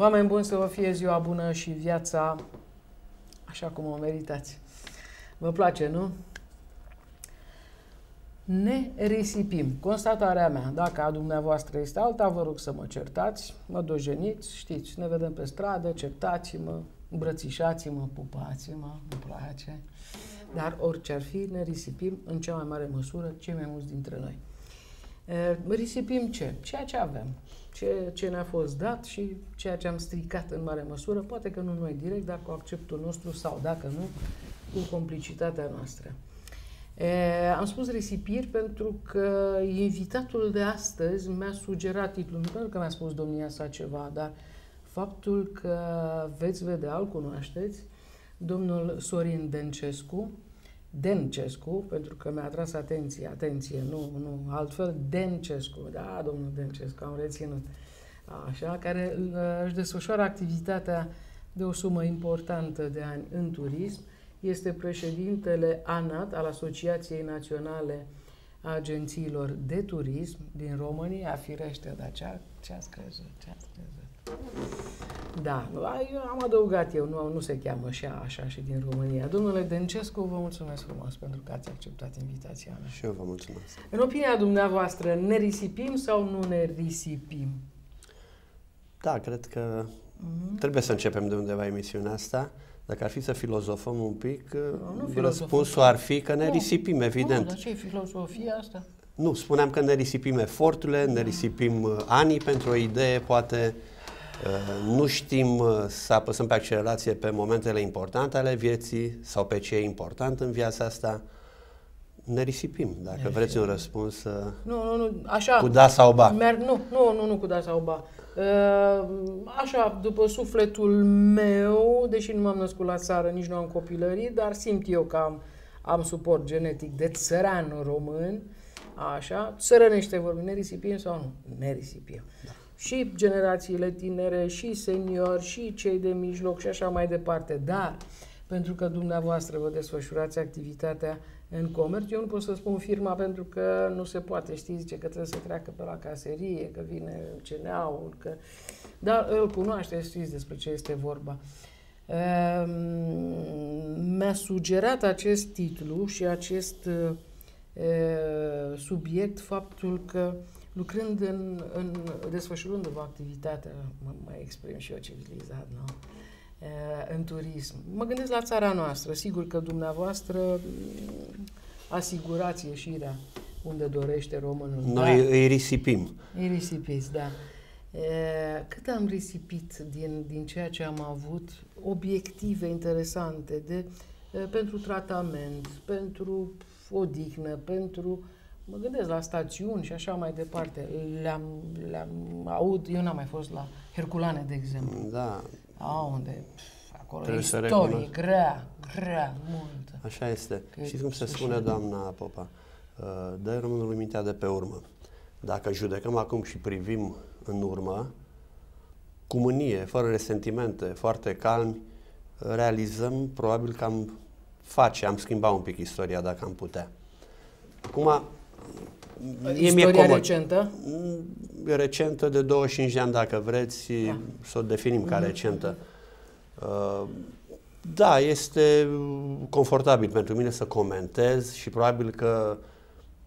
Oameni buni, să vă fie ziua bună și viața așa cum o meritați. Vă place, nu? Ne risipim. Constatarea mea, dacă a dumneavoastră este alta, vă rog să mă certați, mă dojeniți, știți, ne vedem pe stradă, certați-mă, îmbrățișați-mă, pupați-mă, îmi place. Dar orice ar fi, ne risipim în cea mai mare măsură cei mai mulți dintre noi. E, risipim ce? Ceea ce avem ce, ce ne-a fost dat și ceea ce am stricat în mare măsură, poate că nu noi direct, dar cu acceptul nostru sau, dacă nu, cu complicitatea noastră. E, am spus risipiri pentru că invitatul de astăzi mi-a sugerat titlul, nu pentru că mi-a spus domnia sa ceva, dar faptul că veți vedea, îl cunoașteți, domnul Sorin Dencescu, Dencescu, pentru că mi-a atras atenție, atenție, nu, nu, altfel Dencescu, da, domnul Dencescu, am reținut, așa, care uh, își desfășoară activitatea de o sumă importantă de ani în turism, este președintele ANAT, al Asociației Naționale a Agențiilor de Turism din România, firește, dar ce ați ce-a ce-a crezut? Da, eu am adăugat eu, nu, nu se cheamă și așa și din România. Domnule Dencescu, vă mulțumesc frumos pentru că ați acceptat invitația mea. Și eu vă mulțumesc. În opinia dumneavoastră, ne risipim sau nu ne risipim? Da, cred că mm-hmm. trebuie să începem de undeva emisiunea asta. Dacă ar fi să filozofăm un pic, nu, nu uh, răspunsul ar fi că ne nu. risipim, evident. Nu, dar ce e filozofia asta? Nu, spuneam că ne risipim eforturile, ne ah. risipim uh, anii pentru o idee, poate Uh, nu știm uh, să apăsăm pe accelerație pe momentele importante ale vieții sau pe ce e important în viața asta. Ne risipim, dacă ne vreți un răspuns. Uh, nu, nu, nu, așa. Cu da sau ba. nu, nu, nu, nu cu da sau ba. Așa, după sufletul meu, deși nu m-am născut la țară, nici nu am copilării, dar simt eu că am, am suport genetic de țăran român, așa, țărănește vorbim, ne risipim sau nu? Ne risipim. Da și generațiile tinere, și seniori, și cei de mijloc și așa mai departe. Dar, pentru că dumneavoastră vă desfășurați activitatea în comerț, eu nu pot să spun firma pentru că nu se poate, știți, zice că trebuie să treacă pe la caserie, că vine ceneaul, că... Dar îl cunoaște, știți despre ce este vorba. Ehm, mi-a sugerat acest titlu și acest eh, subiect faptul că uh, lucrând în, în desfășurându-vă activitatea, mă, mai exprim și eu civilizat, nu? în turism. Mă gândesc la țara noastră. Sigur că dumneavoastră mm, asigurați ieșirea unde dorește românul. Noi da. îi risipim. Îi risipiți, da. Cât am risipit din, din ceea ce am avut, obiective interesante de, pentru tratament, pentru odihnă, pentru uh, mă gândesc la stațiuni și așa mai departe. Le-am, le-am aud, eu n-am mai fost la Herculane, de exemplu. Da. A, unde, pf, acolo Trebuie e istorie, grea, grea, multă. Așa este. Că Știți cum se spune, doamna Popa? Uh, dă-i românului mintea de pe urmă. Dacă judecăm acum și privim în urmă, cu mânie, fără resentimente, foarte calmi, realizăm probabil că am face, am schimbat un pic istoria dacă am putea. Acum, E Istoria mie recentă? Mm, recentă de 25 de ani, dacă vreți, da. să o definim ca mhm. recentă. Uh, da, este confortabil pentru mine să comentez și probabil că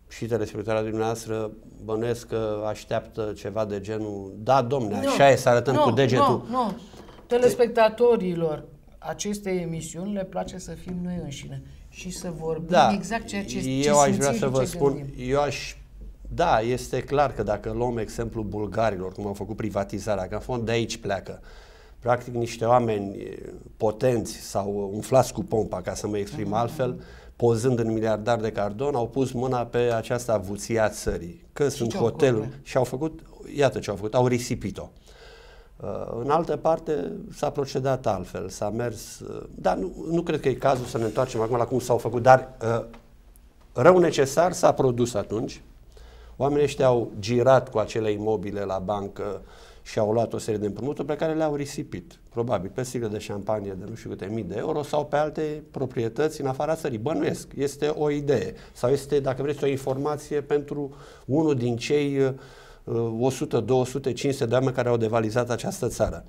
și telespectarea dumneavoastră bănuiesc că așteaptă ceva de genul da, domne, așa e, să arătăm nu, cu degetul. Nu, nu. Telespectatorilor aceste emisiuni le place să fim noi înșine și să vorbim da. exact ceea ce Eu ce aș vrea să vă spun, gândim. eu aș da, este clar că dacă luăm exemplul bulgarilor, cum au făcut privatizarea, că în fond de aici pleacă. Practic niște oameni potenți sau umflați cu pompa, ca să mă exprim mm-hmm. altfel, pozând în miliardar de cardon, au pus mâna pe această avuție a țării. Că și sunt hoteluri și au făcut, iată ce au făcut, au risipit-o. Uh, în altă parte s-a procedat altfel, s-a mers, uh, dar nu, nu cred că e cazul să ne întoarcem acum la cum s-au făcut, dar uh, rău necesar s-a produs atunci. Oamenii ăștia au girat cu acele imobile la bancă și au luat o serie de împrumuturi pe care le-au risipit, probabil, pe sigle de șampanie de nu știu câte mii de euro sau pe alte proprietăți în afara țării. Bănuiesc, este o idee sau este, dacă vreți, o informație pentru unul din cei uh, 100, 200, 500 de oameni care au devalizat această țară.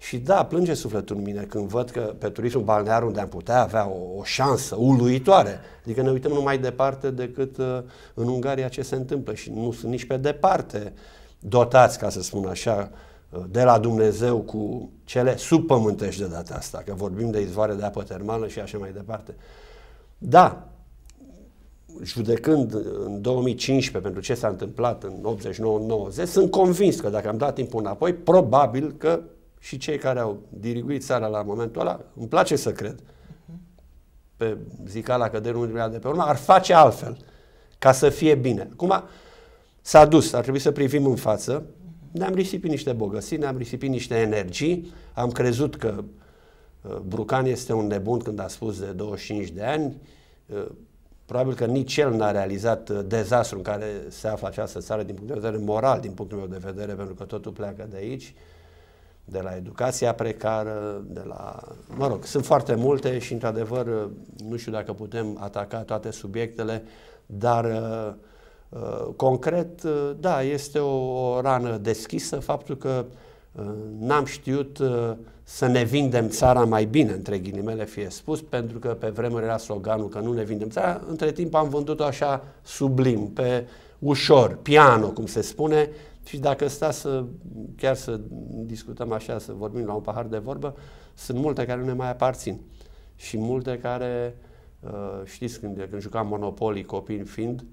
Și da, plânge sufletul în mine când văd că pe turismul balnear unde am putea avea o, o șansă uluitoare, adică ne uităm numai departe decât uh, în Ungaria ce se întâmplă și nu sunt nici pe departe dotați, ca să spun așa, uh, de la Dumnezeu cu cele subpământești de data asta, că vorbim de izvoare de apă termală și așa mai departe. Da, judecând în 2015 pentru ce s-a întâmplat în 89-90, sunt convins că dacă am dat timpul înapoi, probabil că și cei care au diriguit țara la momentul ăla, îmi place să cred, pe zicala că de nu de pe urmă, ar face altfel, ca să fie bine. Acum, s-a dus, ar trebui să privim în față, ne-am risipit niște bogății, ne-am risipit niște energii, am crezut că uh, Brucan este un nebun când a spus de 25 de ani, uh, Probabil că nici el n-a realizat uh, dezastru în care se află această țară din punct de vedere moral, din punctul meu de vedere, pentru că totul pleacă de aici, de la educația precară, de la... Mă rog, sunt foarte multe și, într-adevăr, uh, nu știu dacă putem ataca toate subiectele, dar uh, concret, da, este o, o rană deschisă faptul că n-am știut uh, să ne vindem țara mai bine, între ghilimele fie spus, pentru că pe vremuri era sloganul că nu ne vindem țara, între timp am vândut-o așa sublim, pe ușor, piano, cum se spune, și dacă sta să, chiar să discutăm așa, să vorbim la un pahar de vorbă, sunt multe care nu ne mai aparțin. Și multe care, uh, știți, când, când jucam Monopoly, copii fiind,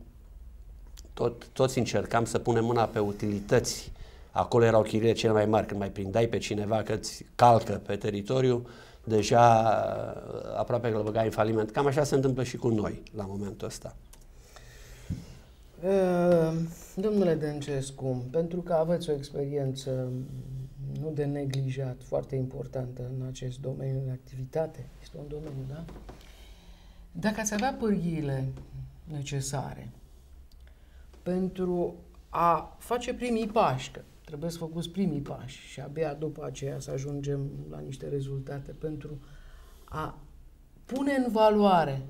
tot, toți încercam să punem mâna pe utilități Acolo erau chirile cele mai mari, când mai prindai pe cineva că îți calcă pe teritoriu, deja uh, aproape că îl băgai în faliment. Cam așa se întâmplă și cu noi la momentul ăsta. Uh, domnule Dăncescu, pentru că aveți o experiență mm, nu de neglijat, foarte importantă în acest domeniu de activitate, este un domeniu, da? Dacă ați avea pârghiile necesare pentru a face primii pași, că Trebuie să făcuți primii pași și abia după aceea să ajungem la niște rezultate pentru a pune în valoare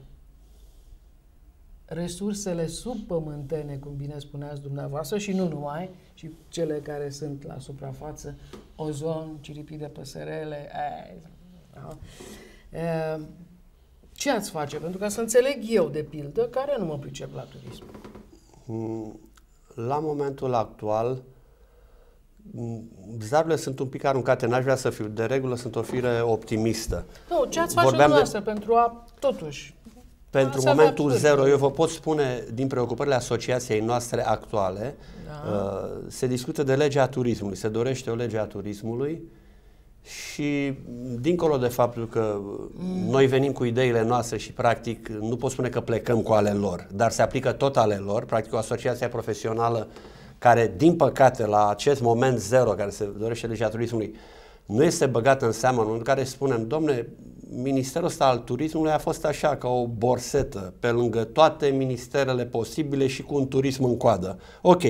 resursele subpământene, cum bine spuneați dumneavoastră, și nu numai, și cele care sunt la suprafață, ozon, ciripii de păsărele. E, eh, da? e, eh, ce ați face? Pentru ca să înțeleg eu, de pildă, care nu mă pricep la turism. Mm, la momentul actual, Mm, Zarurile sunt un pic aruncate, n-aș vrea să fiu. De regulă sunt o fire optimistă. Nu, ce ați face dumneavoastră de... pentru a, totuși, pentru a momentul zero, eu vă pot spune din preocupările asociației noastre actuale, da. uh, se discută de legea turismului, se dorește o lege a turismului și dincolo de faptul că mm. noi venim cu ideile noastre și practic nu pot spune că plecăm cu ale lor, dar se aplică tot ale lor, practic o asociație profesională uh, care, din păcate, la acest moment zero care se dorește legea turismului, nu este băgat în seamă în care spunem, domne, ministerul ăsta al turismului a fost așa, ca o borsetă, pe lângă toate ministerele posibile și cu un turism în coadă. Ok,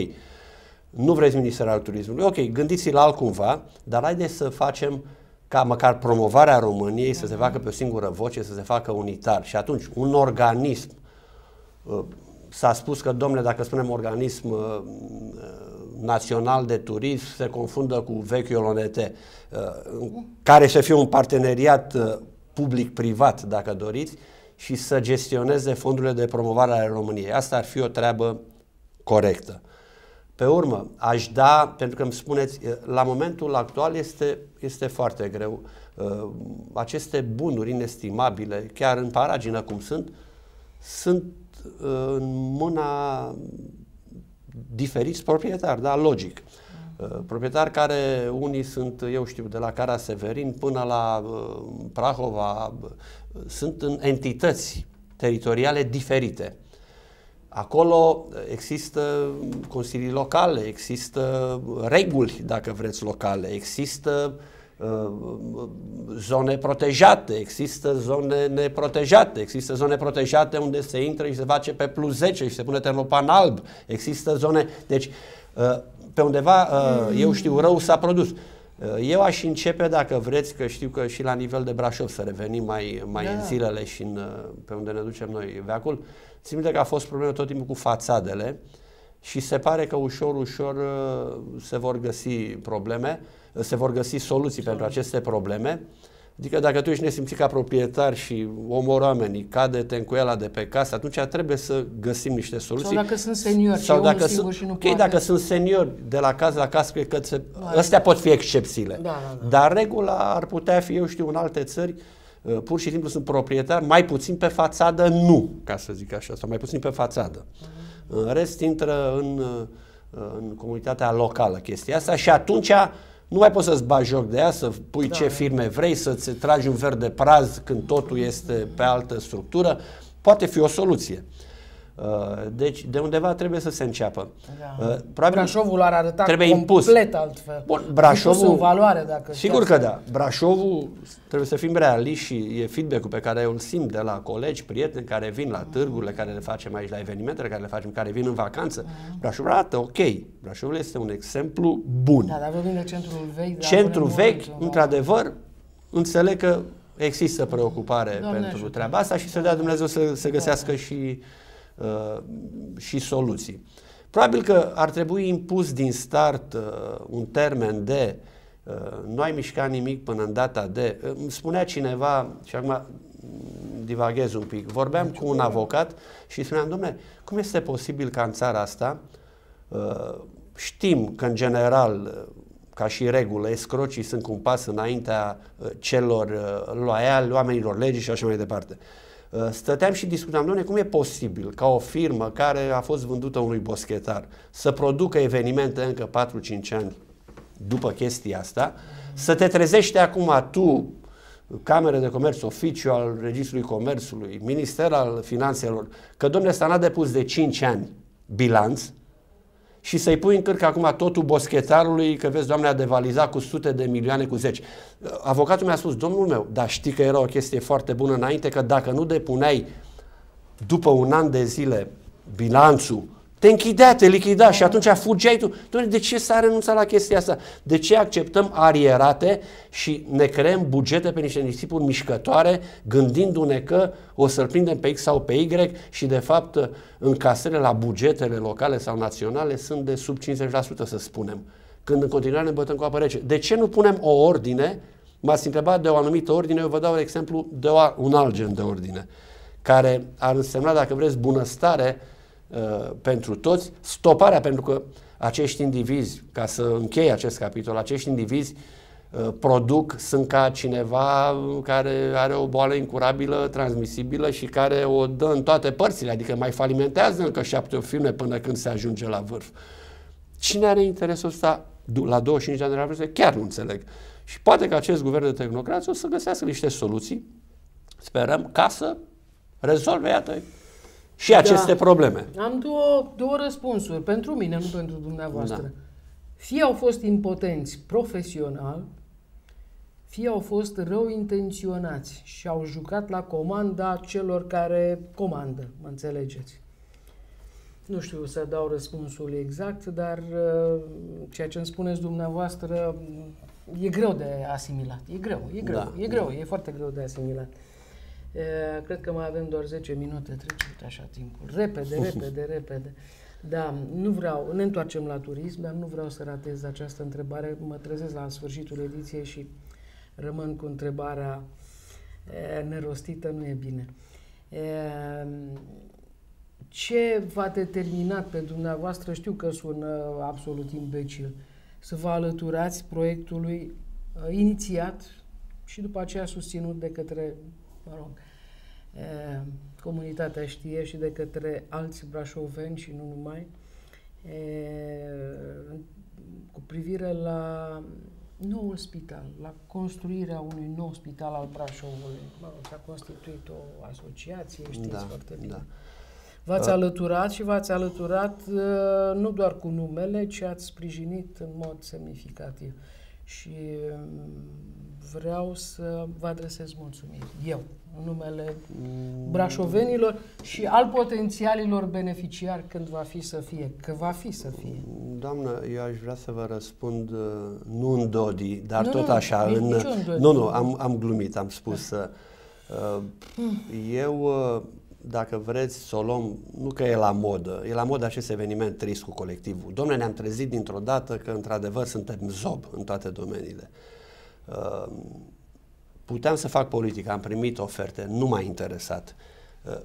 nu vreți ministerul al turismului, ok, gândiți-l altcumva, dar haideți să facem ca măcar promovarea României să se mhm. facă pe o singură voce, să se facă unitar. Și atunci, un organism uh, S-a spus că, domnule, dacă spunem organism uh, uh național de turism, se confundă cu vechiul ONT, uh, care să fie un parteneriat uh, public-privat, dacă doriți, și să gestioneze fondurile de promovare ale României. Asta ar fi o treabă corectă. Pe urmă, aș da, pentru că îmi spuneți, uh, la momentul actual este, este foarte greu. Uh, aceste bunuri inestimabile, chiar în paragină cum sunt, sunt Uh, în mâna diferiți proprietari, da, logic. Uh, proprietari care, unii sunt, eu știu, de la Cara Severin până la uh, Prahova, sunt în entități teritoriale diferite. Acolo există consilii locale, există reguli, dacă vreți, locale, există uh, Uh, zone protejate, există zone neprotejate, există zone protejate unde se intră și se face pe plus 10 și se pune termopan alb, există zone... Deci, uh, pe undeva, uh, eu știu, rău s-a produs. Eu aș începe, dacă vreți, că știu că și la nivel de Brașov să revenim mai, mai da. în zilele și în, pe unde ne ducem noi veacul. Țin că a fost problemă tot timpul cu fațadele. Uh, și se pare că ușor, ușor uh, se vor găsi probleme, uh, se vor găsi soluții soluții. pentru aceste probleme. Adică dacă tu ești nesimțit ca proprietar și omor oamenii, cade-te cu ela de pe casă, atunci trebuie să găsim niște soluții. Sau dacă sunt seniori sau dacă sunt, și nu okay, poate. dacă sunt seniori de la casă la casă, cred că se, da, astea pot fi excepțiile. Da, da, da. Dar regula ar putea fi, eu știu, în alte țări, uh, pur și simplu sunt proprietari, mai puțin pe fațadă nu, ca să zic așa, sau mai puțin pe fațadă. Uh-huh. În rest, intră în, uh, în comunitatea locală chestia asta și atunci nu mai poți să-ți bagi joc de ea, să pui da. ce firme vrei, să-ți tragi un verde praz când totul este pe altă structură. Poate fi o soluție. Uh, deci de undeva trebuie să se înceapă. Da. Uh, probabil Brașovul ar arăta trebuie complet impus. altfel. Bun, Brașovul... În valoare dacă sigur că da. Brașovul, trebuie să fim realiști și e feedback-ul pe care eu îl simt de la colegi, prieteni care vin la târgurile care le facem aici, la evenimentele care le facem, care vin în vacanță. Uh-huh. Brașovul arată ok. Brașovul este un exemplu bun. Da, dar vorbim de centrul vechi. Centrul vechi, da. într-adevăr, înțeleg că există preocupare Doamne pentru ajută. treaba asta și să dea Dumnezeu să, se da. găsească și Uh, și soluții. Probabil că ar trebui impus din start uh, un termen de uh, nu ai mișcat nimic până în data de... Îmi spunea cineva, și acum divaghez un pic, vorbeam cu un avocat și spuneam, domnule, cum este posibil ca în țara asta știm că în general ca și regulă, escrocii sunt cu un pas înaintea celor loiali, oamenilor legii și așa mai departe. Uh, stăteam și discutam, doamne, cum e posibil ca o firmă care a fost vândută unui boschetar să producă evenimente încă 4-5 ani după chestia asta, să te trezești acum tu, camera de Comerț, oficiu al Registrului Comerțului, Minister al Finanțelor, că domnule, ăsta n-a depus de 5 ani bilanț, și să-i pui în cârcă acum totul boschetarului, că vezi, doamne, a devaliza cu sute de milioane, cu zeci. Avocatul mi-a spus, domnul meu, dar știi că era o chestie foarte bună înainte, că dacă nu depuneai după un an de zile bilanțul te închidea, te lichida și atunci fugeai tu. Dom'le, de ce s-a renunțat la chestia asta? De ce acceptăm arierate și ne creăm bugete pe niște nisipuri mișcătoare, gândindu-ne că o să-l prindem pe X sau pe Y și de fapt încasările la bugetele locale sau naționale sunt de sub 50% să spunem. Când în continuare ne bătăm cu apă rece. De ce nu punem o ordine? M-ați întrebat de o anumită ordine, eu vă dau un exemplu de o, un alt gen de ordine care ar însemna, dacă vreți, bunăstare Uh, pentru toți, stoparea, pentru că acești indivizi, ca să închei acest capitol, acești indivizi uh, produc, sunt ca cineva care are o boală incurabilă, transmisibilă și care o dă în toate părțile, adică mai falimentează încă șapte firme până când se ajunge la vârf. Cine are interesul ăsta la 25 de ani de la vârstă? Chiar nu înțeleg. Și poate că acest guvern de tehnocrație o să găsească niște soluții, sperăm, ca să rezolve, iată, și da. aceste probleme. Am două, două răspunsuri, pentru mine, nu pentru dumneavoastră. Da. Fie au fost impotenți profesional, fie au fost rău intenționați și au jucat la comanda celor care comandă, mă înțelegeți. Nu știu să dau răspunsul exact, dar uh, ceea ce îmi spuneți dumneavoastră mm, e greu de asimilat. E greu, e greu, da, e greu, da. e foarte greu de asimilat cred că mai avem doar 10 minute, trece uite așa timpul. Repede, repede, repede. Da, nu vreau, ne întoarcem la turism, dar nu vreau să ratez această întrebare. Mă trezesc la sfârșitul ediției și rămân cu întrebarea e, nerostită, nu e bine. E, ce v-a determinat pe dumneavoastră, știu că sună absolut imbecil, să vă alăturați proiectului inițiat și după aceea susținut de către, mă rog, Eh, comunitatea știe și de către alți brașoveni și nu numai, e, eh, cu privire la noul spital, la construirea unui nou spital al Brașovului. Mă rog, s-a constituit o asociație, știți da, foarte da. bine. Da. V-ați alăturat și v-ați alăturat eh, nu doar cu numele, ci ați sprijinit în mod semnificativ. Și mm, vreau să vă adresez mulțumiri. Eu numele brașovenilor și al potențialilor beneficiari când va fi să fie, că va fi să fie. Doamnă, eu aș vrea să vă răspund uh, nu în Dodi, dar nu, tot așa. Nu, în, nu, nu, am, am glumit, am spus. Da. Uh, eu, uh, dacă vreți să o luăm, nu că e la modă, e la modă acest eveniment trist cu colectivul. Domnule, ne-am trezit dintr-o dată că într-adevăr suntem zob în toate domeniile. Uh, puteam să fac politică, am primit oferte, nu m-a interesat. Uh,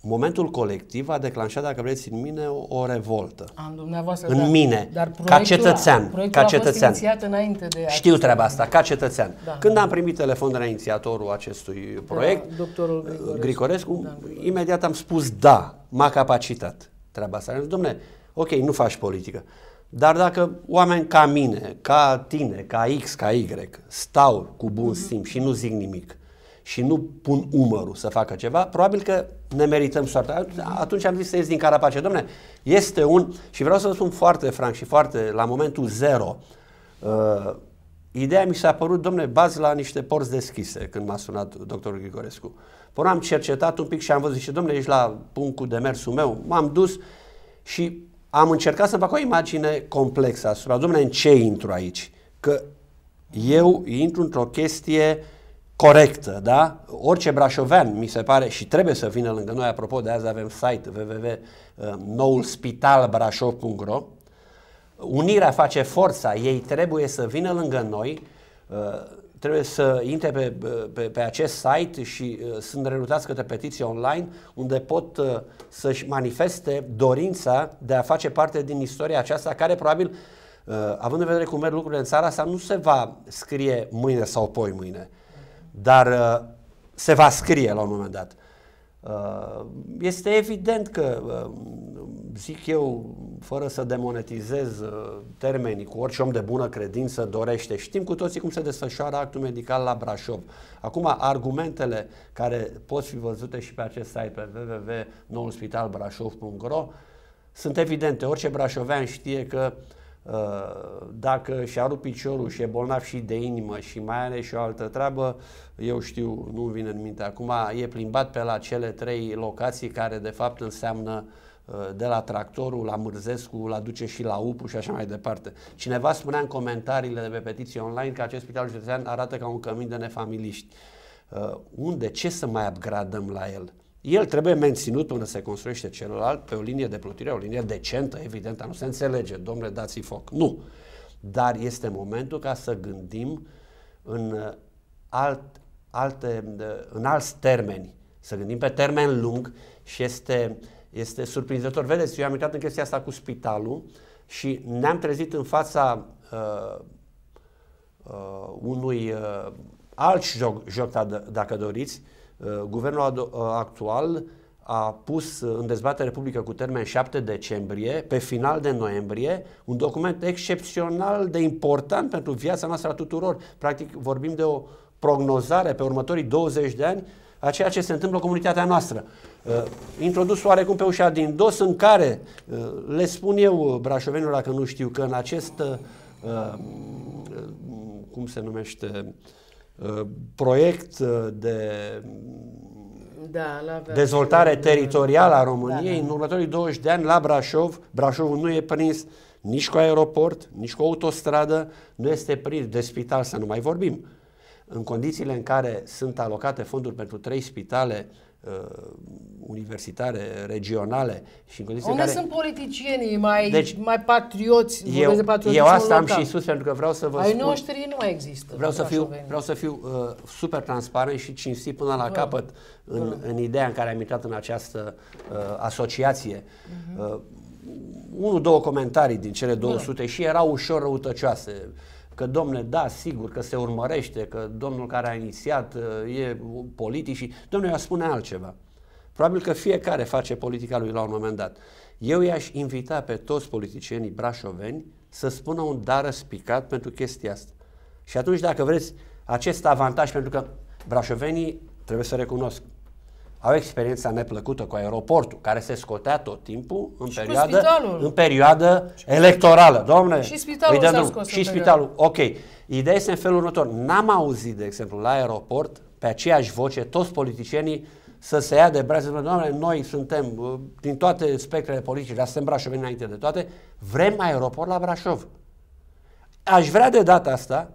momentul colectiv a declanșat, dacă vreți, în mine o, o revoltă. Am dumneavoastră. În dar, mine, dar ca cetățean. A, ca cetățean. A înainte de Știu treaba asta, ca cetățean. Da. Când am primit telefon de la inițiatorul acestui de proiect, la doctorul uh, Grigorescu, Grigorescu da. imediat am spus da, m-a capacitat treaba asta. Domnule, ok, nu faci politică. Dar dacă oameni ca mine, ca tine, ca X, ca Y, stau cu bun mhm. simț și nu zic nimic și nu pun umărul să facă ceva, probabil că ne merităm soarta. Atunci am zis să ies din carapace. Domne, este un... Și vreau să vă spun foarte franc și foarte la momentul zero. Uh, ideea mi s-a părut, domne, bazi la niște porți deschise când m-a sunat doctorul Grigorescu. Până am cercetat un pic și am văzut, și domne, ești la punctul de mersul meu. M-am dus și am încercat să fac o imagine complexă asupra, domnule, în ce intru aici? Că eu intru într-o chestie corectă, da? Orice brașovean, mi se pare, și trebuie să vină lângă noi, apropo, de azi avem site www.noulspitalbrașov.ro uh, Unirea face forța, ei trebuie să vină lângă noi, uh, trebuie să intre pe, pe, pe acest site și uh, sunt renutați către petiție online unde pot uh, să-și manifeste dorința de a face parte din istoria aceasta care probabil, uh, având în vedere cum merg lucrurile în țara asta, nu se va scrie mâine sau poi mâine, dar uh, se va scrie la un moment dat. Uh, este evident că, uh, zic eu, fără să demonetizez uh, termenii, cu orice om de bună credință dorește. Știm cu toții cum se desfășoară actul medical la Brașov. Acum, argumentele care pot fi văzute și pe acest site pe www.nouspitalbrașov.ro sunt evidente. Orice brașovean știe că uh, Uh, dacă și rupt piciorul și e bolnav și de inimă și mai are și o altă treabă, eu știu, nu vine în minte acum, e plimbat pe la cele trei locații care de fapt înseamnă uh, de la Tractorul, la Mârzescu, la duce și la UPU și așa mai departe. Cineva spunea în comentariile de pe petiție online că acest spital județean arată ca un cămin de nefamiliști. Uh, unde? Ce să mai upgradăm la el? El trebuie menținut până se construiește celălalt pe o linie de plutire, o linie decentă, evident, nu se înțelege, domnule, dați foc. Nu. Dar este momentul ca să gândim în, uh, alt, alte, uh, în alți termeni, să gândim pe termen lung și este, este surprinzător. Vedeți, eu am intrat în chestia asta cu spitalul și ne-am trezit în fața uh, uh, unui uh, alt joc, joc, dacă doriți, uh, Uh, guvernul uh, actual a pus uh, în dezbatere publică cu termen 7 decembrie, pe final de noiembrie, un document excepțional de important pentru viața noastră a tuturor. Practic vorbim de o prognozare pe următorii 20 de ani a ceea ce se întâmplă în comunitatea noastră. Uh, introdus oarecum pe ușa din dos în care, uh, le spun eu brașovenilor dacă nu știu, că în acest, uh, cum se numește, proiect uh, de da, la dezvoltare da. teritorială a da. României, da, da. în următorii 20 de ani la Brașov, Brașovul nu e prins nici cu aeroport, nici cu autostradă, nu este prins de spital să nu mai vorbim. În condițiile în care sunt alocate fonduri pentru trei spitale Uh, universitare, regionale și în condiții Unde care... sunt politicienii mai, deci, mai patrioți? Eu, de eu asta am și sus pentru că vreau să vă Ai spun... noștri nu mai există. Vreau să fiu, vreau să fiu uh, super transparent și cinstit până la capăt în, în, în ideea în care am intrat în această uh, asociație. Uh-huh. Uh, unul, două comentarii din cele 200 Bă. și erau ușor răutăcioase. Uh, că domne, da, sigur că se urmărește, că domnul care a inițiat uh, e politic și domnul i-a spune altceva. Probabil că fiecare face politica lui la un moment dat. Eu i-aș invita pe toți politicienii brașoveni să spună un dar răspicat pentru chestia asta. Și atunci, dacă vreți, acest avantaj, pentru că brașovenii, trebuie să recunosc, au experiența neplăcută cu aeroportul, care se scotea tot timpul în și perioadă, în perioadă și electorală. Domne, și spitalul s-a scos Și spitalul. Ok. Ideea este în felul următor. N-am auzit, de exemplu, la aeroport, pe aceeași voce, toți politicienii să se ia de braț, doamne, noi suntem uh, din toate spectrele politice, dar suntem brașoveni înainte de toate, vrem aeroport la Brașov. Aș vrea de data asta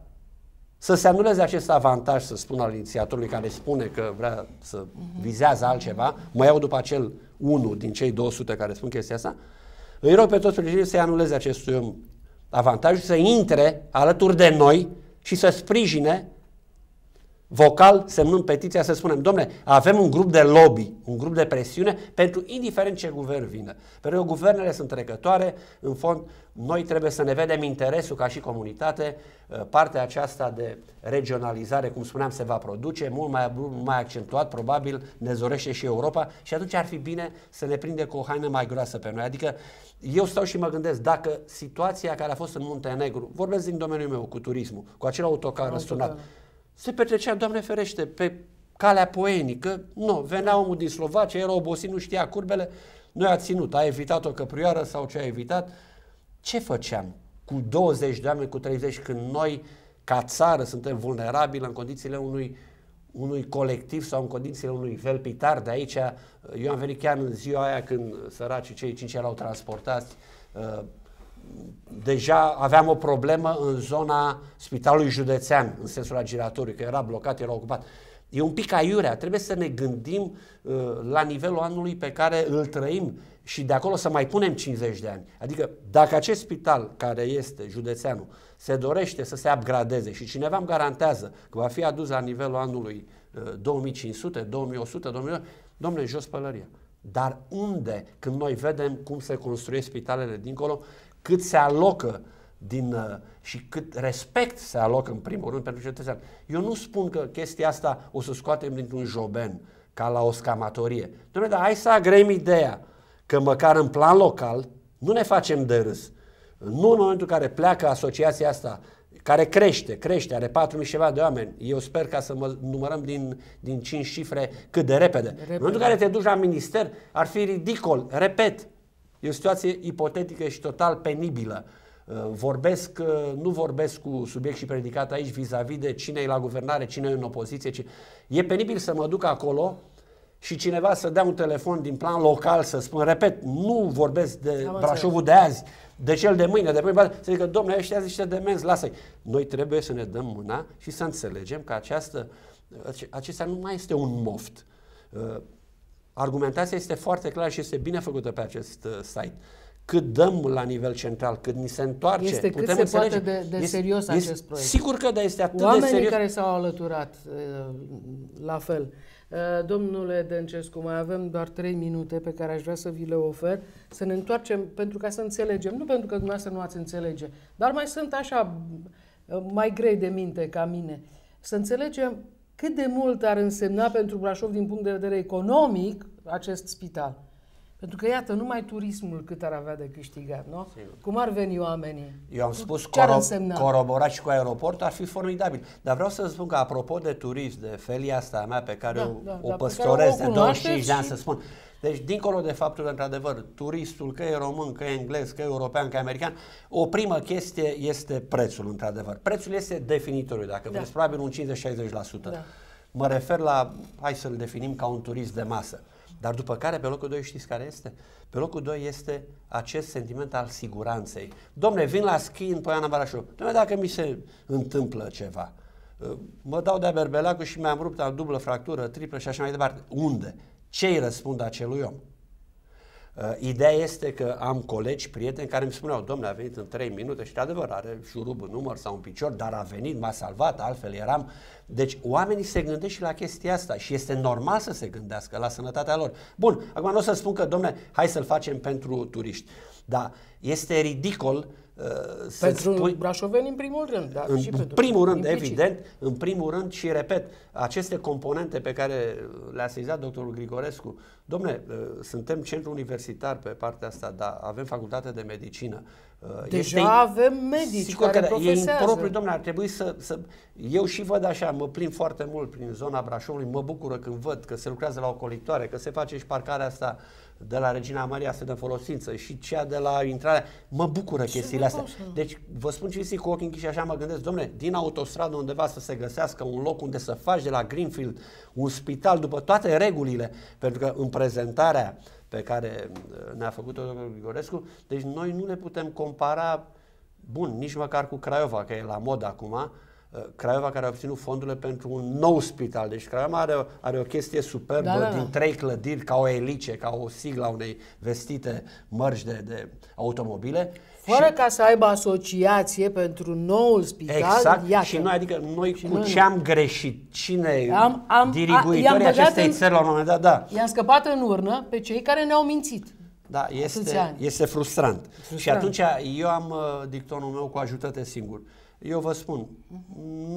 să se anuleze acest avantaj, să spun, al inițiatorului care spune că vrea să vizează altceva, mă iau după acel unul din cei 200 care spun chestia asta, îi rog pe toți fericirii să-i anuleze acestui om avantajul, să intre alături de noi și să sprijine vocal semnând petiția să spunem, domnule, avem un grup de lobby, un grup de presiune pentru indiferent ce guvern vine. Pentru că guvernele sunt trecătoare, în fond, noi trebuie să ne vedem interesul ca și comunitate, ă, partea aceasta de regionalizare, cum spuneam, se va produce, mult mai, mai accentuat, probabil ne zorește și Europa și atunci ar fi bine să ne prinde cu o haină mai groasă pe noi. Adică eu stau și mă gândesc dacă situația care a fost în Muntenegru, vorbesc din domeniul meu cu turismul, cu acel autocar răsturnat, se petrecea, Doamne ferește, pe calea poenică. Nu, venea omul din Slovacia, era obosit, nu știa curbele, noi a ținut, a evitat o căprioară sau ce a evitat. Ce făceam cu 20 de oameni, cu 30, când noi, ca țară, suntem vulnerabili în condițiile unui unui colectiv sau în condițiile unui velpitar de aici. Eu am venit chiar în ziua aia când săracii cei cinci erau transportați uh, deja aveam o problemă în zona Spitalului Județean, în sensul la că era blocat, era ocupat. E un pic aiurea, trebuie să ne gândim uh, la nivelul anului pe care îl trăim și de acolo să mai punem 50 de ani. Adică dacă acest spital care este județeanul se dorește să se upgradeze și cineva îmi garantează că va fi adus la nivelul anului uh, 2500, 2100, 2000, domnule, jos pălăria. Dar unde, când noi vedem cum se construiesc spitalele dincolo cât se alocă din, uh, și cât respect se alocă în primul rând pentru cetățean. Eu nu spun că chestia asta o să scoatem dintr-un joben ca la o scamatorie. Dom'le, dar hai să agrem ideea că măcar în plan local nu ne facem de râs. Nu în momentul în care pleacă asociația asta, care crește, crește, are 4.000 și ceva de oameni. Eu sper ca să mă numărăm din, din 5 cifre cât de repede. repede. În momentul în care te duci la minister, ar fi ridicol, repet, E o situație ipotetică și total penibilă. Uh, vorbesc, uh, nu vorbesc cu subiect și predicat aici vis-a-vis de cine e la guvernare, cine e în opoziție. Ci... E penibil să mă duc acolo și cineva să dea un telefon din plan local să spun, repet, nu vorbesc de Am Brașovul de azi, de cel de mâine, de mâine, să zică, domnule, ăștia zice demenți, lasă-i. Noi trebuie să ne dăm mâna și să înțelegem că această, acesta nu mai este un moft. Uh, Argumentația este foarte clară și este bine făcută pe acest uh, site. Cât dăm la nivel central, cât ni se întoarce, este putem cât se înțelege. poate de, de este, serios este, acest proiect. Sigur că da, este atât Oamenii de serios. care s-au alăturat, uh, la fel. Uh, domnule Dăncescu, mai avem doar trei minute pe care aș vrea să vi le ofer, să ne întoarcem pentru ca să înțelegem, nu pentru că dumneavoastră nu ați înțelege, dar mai sunt așa uh, mai grei de minte ca mine, să înțelegem cât de mult ar însemna pentru Brașov din punct de vedere economic acest spital? Pentru că, iată, numai turismul cât ar avea de câștigat, nu? Sigur. Cum ar veni oamenii? Eu am spus coro- coroborat și cu aeroportul ar fi formidabil. Dar vreau să spun că, apropo de turism, de felia asta a mea pe care da, o, da, o da, păstorez de 25 și... de ani, să spun, deci, dincolo de faptul că, într-adevăr, turistul, că e român, că e englez, că e european, că e american, o primă chestie este prețul, într-adevăr. Prețul este definitoriu, dacă da. vreți, probabil un 50-60%. Da. Mă refer la, hai să-l definim ca un turist de masă. Da dar după care, pe locul 2, știți care este? Pe locul 2 este acest sentiment al siguranței. Domne, vin la schi în Poiana Barașov. Domne, dacă mi se întâmplă ceva, uh, mă dau de-a berbelacul și mi-am rupt al dublă fractură, triplă și așa mai departe. Unde? ce îi răspund acelui om? Uh, ideea este că am colegi, prieteni care îmi spuneau, domnule, a venit în 3 minute și de adevăr are șurub în număr sau un picior, dar a venit, m-a salvat, altfel eram deci oamenii se gândesc și la chestia asta și este normal să se gândească la sănătatea lor. Bun, acum nu o să spun că, domne, hai să-l facem pentru turiști, dar este ridicol uh, să Pentru spui... brașoveni în primul rând, dar în și pentru primul rând, implicit. evident, în primul rând și repet, aceste componente pe care le-a sezat doctorul Grigorescu, domne, uh, suntem centru universitar pe partea asta, dar avem facultate de medicină, uh, Deja este, avem medici sigur care că da, profesează. E impropriu, domnule, ar trebui să, să... Eu și văd așa, mă plin foarte mult prin zona Brașovului, mă bucură când văd că se lucrează la o colectoare, că se face și parcarea asta de la Regina Maria să dă folosință și cea de la intrarea. Mă bucură Ce chestiile astea. Deci vă spun ce zic cu ochii închiși așa mă gândesc, domnule, din autostradă undeva să se găsească un loc unde să faci de la Greenfield un spital după toate regulile, pentru că în prezentarea uh, pe care uh, ne-a făcut-o Grigorescu, deci noi nu le putem compara, bun, nici măcar cu Craiova, că e la mod acum, Uh, Craiova care a obținut fondurile pentru un nou spital. Deci Craiova are, are o chestie superbă da, da, da. din trei clădiri ca o elice, ca o sigla unei vestite mărgi de, de automobile. Fără și, ca să aibă asociație pentru noul spital. Exact. Iată. Și noi, adică noi și cu noi, ce am greșit? Cine am, am, diriguitorii a, acestei în, țări la un moment dat? Da. I-am scăpat în urnă pe cei care ne-au mințit. Da, este, este frustrant. frustrant. Și atunci eu am uh, dictonul meu cu ajută-te singur. Uh, eu vă spun,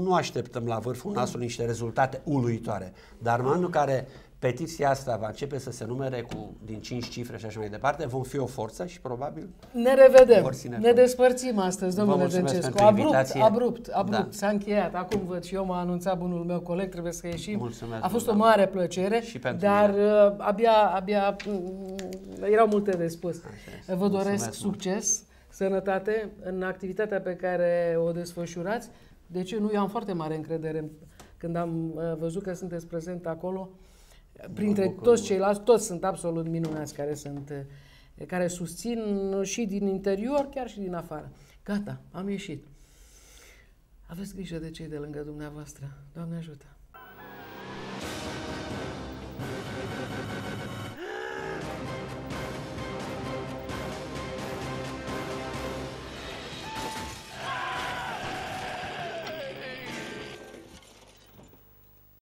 nu așteptăm la vârful nasului niște rezultate uluitoare, dar în momentul în care petiția asta va începe să se numere cu din cinci cifre și așa mai departe, vom fi o forță și probabil ne revedem. Ne despărțim astăzi, domnule Dencescu. Abrupt, invitație. abrupt, da. abrupt. Da. S-a încheiat. Acum văd și eu m-a anunțat bunul meu coleg, trebuie să ieșim. Mulțumesc, A fost o da. mare plăcere, și pentru dar mine. Uh, abia abia mm, erau multe de spus. Așa, Vă doresc mulțumesc, succes. Mult sănătate în activitatea pe care o desfășurați. de ce nu eu am foarte mare încredere când am uh, văzut că sunteți prezent acolo. Printre bucur, toți ceilalți, toți sunt absolut minunați care sunt uh, care susțin uh, și din interior, chiar și din afară. Gata, am ieșit. Aveți grijă de cei de lângă dumneavoastră. Doamne ajută!